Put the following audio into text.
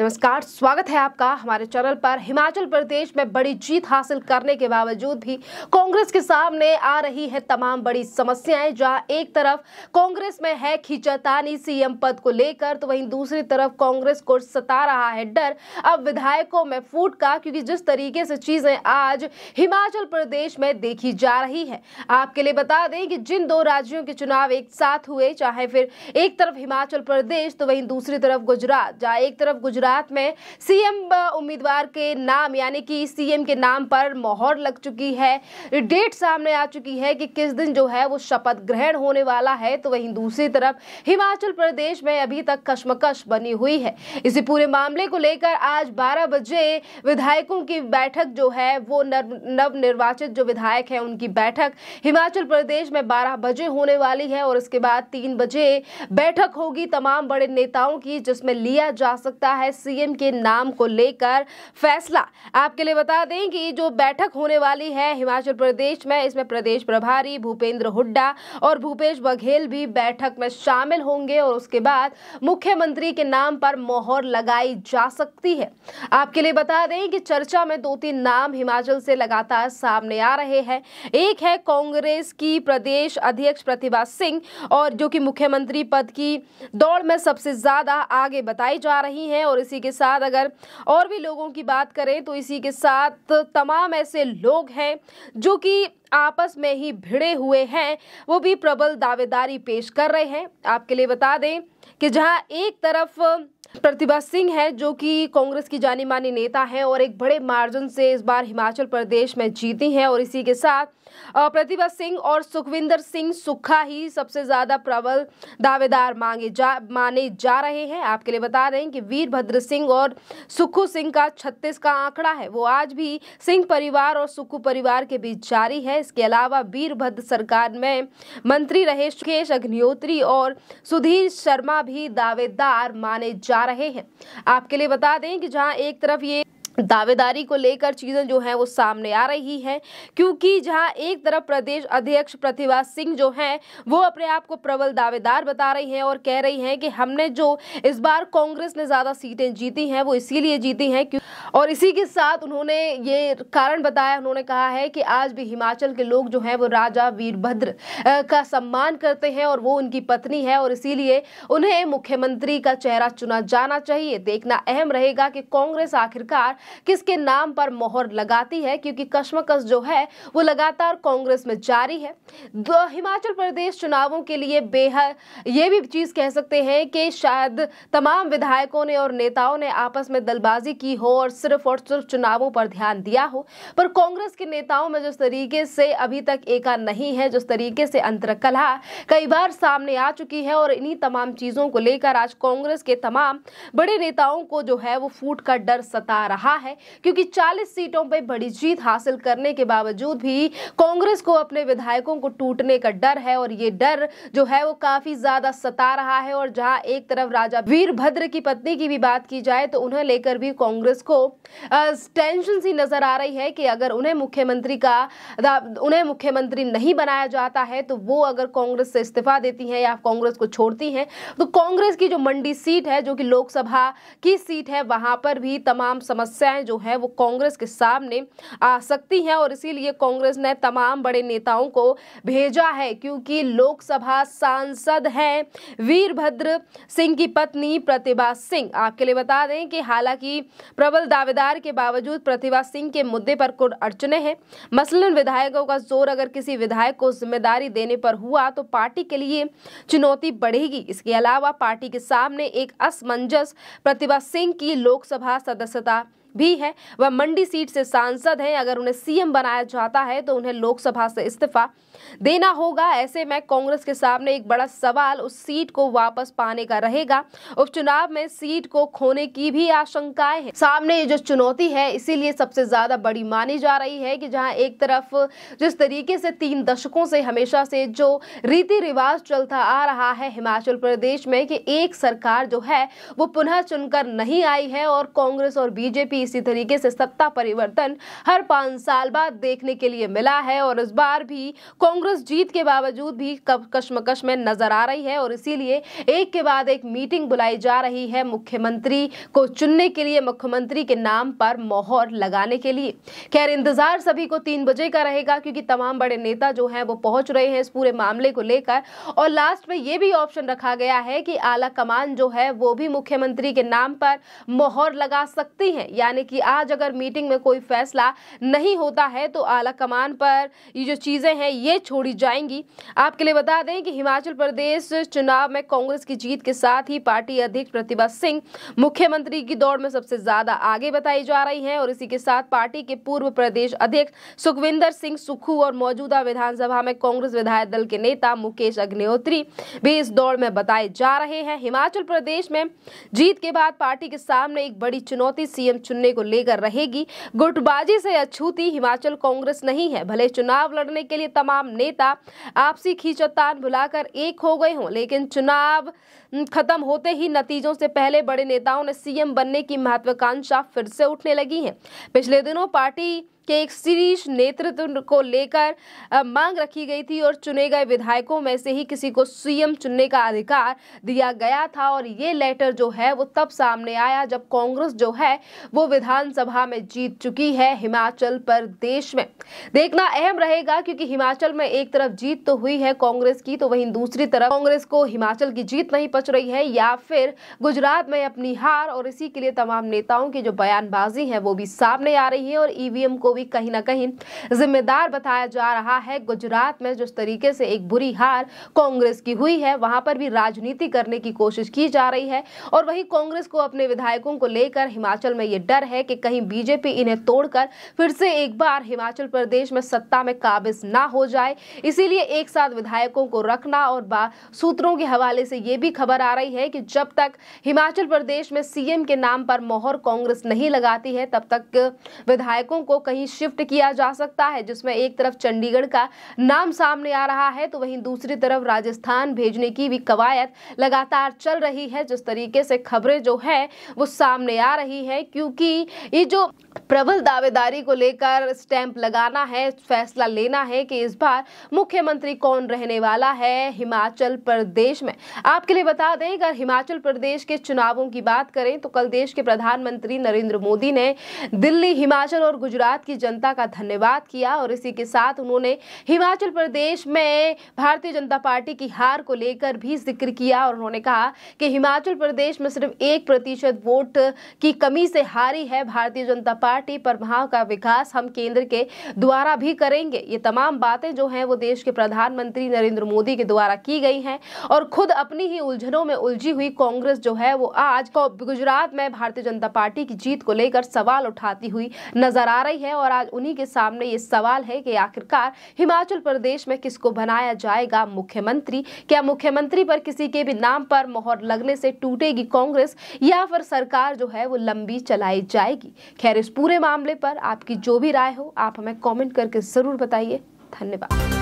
नमस्कार स्वागत है आपका हमारे चैनल पर हिमाचल प्रदेश में बड़ी जीत हासिल करने के बावजूद भी कांग्रेस के सामने आ रही है तमाम बड़ी समस्याएं जहां एक तरफ कांग्रेस में है खींचातानी सीएम पद को लेकर तो वहीं दूसरी तरफ कांग्रेस को सता रहा है डर अब विधायकों में फूट का क्योंकि जिस तरीके से चीजें आज हिमाचल प्रदेश में देखी जा रही है आपके लिए बता दें कि जिन दो राज्यों के चुनाव एक साथ हुए चाहे फिर एक तरफ हिमाचल प्रदेश तो वहीं दूसरी तरफ गुजरात जहाँ एक तरफ गुजरात साथ में सीएम उम्मीदवार के नाम यानी कि सीएम के नाम पर मोहर लग चुकी है डेट सामने आ चुकी है कि किस दिन जो है वो शपथ ग्रहण होने वाला है तो वहीं दूसरी तरफ हिमाचल प्रदेश में अभी तक कश्मकश बनी हुई है इसी पूरे मामले को लेकर आज बारह बजे विधायकों की बैठक जो है वो नव निर्वाचित जो विधायक है उनकी बैठक हिमाचल प्रदेश में बारह बजे होने वाली है और इसके बाद तीन बजे बैठक होगी तमाम बड़े नेताओं की जिसमें लिया जा सकता है सीएम के नाम को लेकर फैसला आपके लिए बता दें कि जो बैठक होने वाली है हिमाचल प्रदेश में इसमें प्रदेश प्रभारी भूपेंद्र हुड्डा और भूपेश बघेल भी बैठक में शामिल होंगे और उसके बाद मुख्यमंत्री के नाम पर मोहर लगाई जा सकती है आपके लिए बता दें कि चर्चा में दो तीन नाम हिमाचल से लगातार सामने आ रहे हैं एक है कांग्रेस की प्रदेश अध्यक्ष प्रतिभा सिंह और जो कि मुख्यमंत्री पद की दौड़ में सबसे ज्यादा आगे बताई जा रही हैं और इस इसी के साथ अगर और भी लोगों की बात करें तो इसी के साथ तमाम ऐसे लोग हैं जो कि आपस में ही भिड़े हुए हैं वो भी प्रबल दावेदारी पेश कर रहे हैं आपके लिए बता दें कि जहां एक तरफ प्रतिभा सिंह है जो कि कांग्रेस की जानी मानी नेता हैं और एक बड़े मार्जिन से इस बार हिमाचल प्रदेश में जीती हैं और इसी के साथ प्रतिभा सिंह और सुखविंदर सिंह सुखा ही सबसे ज्यादा प्रबल दावेदार मांगे जा माने जा रहे हैं आपके लिए बता रहे कि वीरभद्र सिंह और सुखू सिंह का छत्तीस का आंकड़ा है वो आज भी सिंह परिवार और सुखू परिवार के बीच जारी है इसके अलावा वीरभद्र सरकार में मंत्री रहे मुकेश अग्निहोत्री और सुधीर शर्मा भी दावेदार माने जा जा रहे हैं आपके लिए बता दें कि जहां एक तरफ ये दावेदारी को लेकर चीज़ें जो हैं वो सामने आ रही हैं क्योंकि जहां एक तरफ प्रदेश अध्यक्ष प्रतिभा सिंह जो हैं वो अपने आप को प्रबल दावेदार बता रही हैं और कह रही हैं कि हमने जो इस बार कांग्रेस ने ज़्यादा सीटें जीती हैं वो इसीलिए जीती हैं क्योंकि और इसी के साथ उन्होंने ये कारण बताया उन्होंने कहा है कि आज भी हिमाचल के लोग जो हैं वो राजा वीरभद्र का सम्मान करते हैं और वो उनकी पत्नी है और इसीलिए उन्हें मुख्यमंत्री का चेहरा चुना जाना चाहिए देखना अहम रहेगा कि कांग्रेस आखिरकार किसके नाम पर मोहर लगाती है क्योंकि कश्मकश जो है वो लगातार कांग्रेस में जारी है हिमाचल प्रदेश चुनावों के लिए बेहद ये भी चीज़ कह सकते हैं कि शायद तमाम विधायकों ने और नेताओं ने आपस में दलबाजी की हो और सिर्फ और सिर्फ चुनावों पर ध्यान दिया हो पर कांग्रेस के नेताओं में जिस तरीके से अभी तक एका नहीं है जिस तरीके से अंतरकला कई बार सामने आ चुकी है और इन्हीं तमाम चीज़ों को लेकर आज कांग्रेस के तमाम बड़े नेताओं को जो है वो फूट का डर सता रहा है क्योंकि चालीस सीटों पर बड़ी जीत हासिल करने के बावजूद भी कांग्रेस को अपने विधायकों को टूटने का डर है और ये डर जो है वो काफी ज्यादा सता रहा है और जहां एक तरफ राजा वीरभद्र की पत्नी की भी बात की जाए तो उन्हें लेकर भी कांग्रेस को टेंशन सी नज़र आ रही है कि अगर उन्हें मुख्यमंत्री का उन्हें मुख्यमंत्री नहीं बनाया जाता है तो वो अगर कांग्रेस से इस्तीफा देती हैं या कांग्रेस को छोड़ती हैं तो कांग्रेस की जो मंडी सीट है जो कि लोकसभा की सीट है वहां पर भी तमाम समस्याएं जो है वो कांग्रेस के सामने आ सकती हैं और इसीलिए कांग्रेस ने तमाम बड़े नेताओं को भेजा है क्योंकि लोकसभा सांसद हैं वीरभद्र सिंह की पत्नी प्रतिभा सिंह आपके लिए बता दें कि हालांकि प्रबल दावेदार के बावजूद प्रतिभा सिंह के मुद्दे पर कुछ अड़चने हैं मसलन विधायकों का जोर अगर किसी विधायक को जिम्मेदारी देने पर हुआ तो पार्टी के लिए चुनौती बढ़ेगी इसके अलावा पार्टी के सामने एक असमंजस प्रतिभा सिंह की लोकसभा सदस्यता भी है वह मंडी सीट से सांसद हैं अगर उन्हें सीएम बनाया जाता है तो उन्हें लोकसभा से इस्तीफा देना होगा ऐसे में कांग्रेस के सामने एक बड़ा सवाल उस सीट को वापस पाने का रहेगा उपचुनाव में सीट को खोने की भी आशंकाएं हैं सामने ये जो चुनौती है इसीलिए सबसे ज्यादा बड़ी मानी जा रही है कि जहां एक तरफ जिस तरीके से तीन दशकों से हमेशा से जो रीति रिवाज चलता आ रहा है हिमाचल प्रदेश में कि एक सरकार जो है वो पुनः चुनकर नहीं आई है और कांग्रेस और बीजेपी भी इसी तरीके से सत्ता परिवर्तन हर पांच साल बाद देखने के लिए मिला है और इस बार भी कांग्रेस जीत के बावजूद भी कश्मकश में नजर आ रही है और इसीलिए एक के बाद एक मीटिंग बुलाई जा रही है मुख्यमंत्री को चुनने के लिए मुख्यमंत्री के नाम पर मोहर लगाने के लिए खैर इंतजार सभी को तीन बजे का रहेगा क्योंकि तमाम बड़े नेता जो हैं वो पहुंच रहे हैं इस पूरे मामले को लेकर और लास्ट में ये भी ऑप्शन रखा गया है कि आला कमान जो है वो भी मुख्यमंत्री के नाम पर मोहर लगा सकती है यानी यानी कि आज अगर मीटिंग में कोई फैसला नहीं होता है तो आला कमान पर ये जो चीज़ें हैं ये छोड़ी जाएंगी आपके लिए बता दें कि हिमाचल प्रदेश चुनाव में कांग्रेस की जीत के साथ ही पार्टी अध्यक्ष प्रतिभा सिंह मुख्यमंत्री की दौड़ में सबसे ज़्यादा आगे बताई जा रही हैं और इसी के साथ पार्टी के पूर्व प्रदेश अध्यक्ष सुखविंदर सिंह सुक्खू और मौजूदा विधानसभा में कांग्रेस विधायक दल के नेता मुकेश अग्निहोत्री भी इस दौड़ में बताए जा रहे हैं हिमाचल प्रदेश में जीत के बाद पार्टी के सामने एक बड़ी चुनौती सीएम चुनाव चुनने को लेकर रहेगी गुटबाजी से अछूती हिमाचल कांग्रेस नहीं है भले चुनाव लड़ने के लिए तमाम नेता आपसी खींचतान भुलाकर एक हो गए हों लेकिन चुनाव हम्म, खत्म होते ही नतीजों से पहले बड़े नेताओं ने सीएम बनने की महत्वाकांक्षा फिर से उठने लगी है पिछले दिनों पार्टी के एक शीर्ष नेतृत्व को लेकर मांग रखी गई थी और चुने गए विधायकों में से ही किसी को सीएम चुनने का अधिकार दिया गया था और ये लेटर जो है वो तब सामने आया जब कांग्रेस जो है वो विधानसभा में जीत चुकी है हिमाचल प्रदेश में देखना अहम रहेगा क्योंकि हिमाचल में एक तरफ जीत तो हुई है कांग्रेस की तो वहीं दूसरी तरफ कांग्रेस को हिमाचल की जीत नहीं पच रही है या फिर गुजरात में अपनी हार और इसी के लिए तमाम नेताओं की जो बयानबाजी है वो भी सामने आ रही है और ईवीएम को भी भी कहीं ना कहीं जिम्मेदार बताया जा रहा है गुजरात में जिस तरीके से एक बुरी हार कांग्रेस की हुई है वहां पर भी राजनीति करने की कोशिश की जा रही है और वही कांग्रेस को अपने विधायकों को लेकर हिमाचल में ये डर है कि कहीं बीजेपी इन्हें तोड़कर फिर से एक बार हिमाचल प्रदेश में सत्ता में काबिज ना हो जाए इसीलिए एक साथ विधायकों को रखना और सूत्रों के हवाले से ये भी खबर आ रही है कि जब तक हिमाचल प्रदेश में सीएम के नाम पर मोहर कांग्रेस नहीं लगाती है तब तक विधायकों को कहीं शिफ्ट किया जा सकता है जिसमें एक तरफ चंडीगढ़ का नाम सामने आ रहा है तो वहीं दूसरी तरफ राजस्थान भेजने की भी कवायद लगातार चल रही है जिस तरीके से खबरें जो है वो सामने आ रही है क्योंकि ये जो प्रबल दावेदारी को लेकर स्टैंप लगाना है फैसला लेना है कि इस बार मुख्यमंत्री कौन रहने वाला है हिमाचल प्रदेश में आपके लिए बता दें अगर हिमाचल प्रदेश के चुनावों की बात करें तो कल देश के प्रधानमंत्री नरेंद्र मोदी ने दिल्ली हिमाचल और गुजरात की जनता का धन्यवाद किया और इसी के साथ उन्होंने हिमाचल प्रदेश में भारतीय जनता पार्टी की हार को लेकर भी जिक्र किया और उन्होंने कहा कि हिमाचल प्रदेश में सिर्फ एक प्रतिशत वोट की कमी से हारी है भारतीय जनता पार्टी पार्टी प्रभाव का विकास हम केंद्र के द्वारा भी करेंगे ये तमाम बातें जो हैं वो देश के प्रधानमंत्री नरेंद्र मोदी के द्वारा की गई हैं और खुद अपनी ही उलझनों में उलझी हुई कांग्रेस जो है वो आज गुजरात में भारतीय जनता पार्टी की जीत को लेकर सवाल उठाती हुई नजर आ रही है और आज उन्हीं के सामने ये सवाल है कि आखिरकार हिमाचल प्रदेश में किसको बनाया जाएगा मुख्यमंत्री क्या मुख्यमंत्री पर किसी के भी नाम पर मोहर लगने से टूटेगी कांग्रेस या फिर सरकार जो है वो लंबी चलाई जाएगी खैर इस पूरे पूरे मामले पर आपकी जो भी राय हो आप हमें कमेंट करके ज़रूर बताइए धन्यवाद